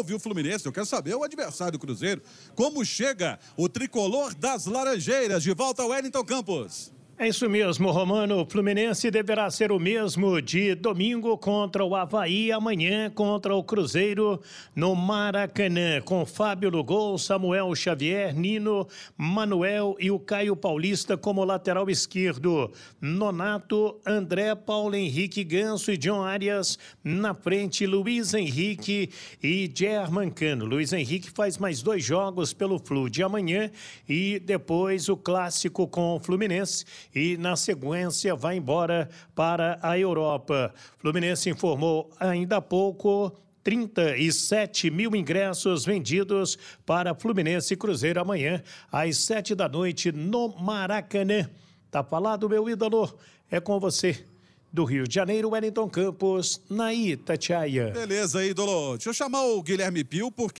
ouviu o Fluminense, eu quero saber o adversário do Cruzeiro. Como chega o tricolor das Laranjeiras? De volta ao Wellington Campos. É isso mesmo, Romano. O Fluminense deverá ser o mesmo de domingo contra o Havaí, amanhã contra o Cruzeiro no Maracanã, com Fábio no gol, Samuel Xavier, Nino, Manuel e o Caio Paulista como lateral esquerdo. Nonato, André, Paulo Henrique Ganso e John Arias na frente, Luiz Henrique e German Cano. Luiz Henrique faz mais dois jogos pelo Flu de amanhã e depois o clássico com o Fluminense e, na sequência, vai embora para a Europa. Fluminense informou ainda há pouco 37 mil ingressos vendidos para Fluminense Cruzeiro amanhã, às 7 da noite, no Maracanã. Tá falado, meu ídolo? É com você. Do Rio de Janeiro, Wellington Campos, na Itatiaia. Beleza, ídolo. Deixa eu chamar o Guilherme Pio, porque.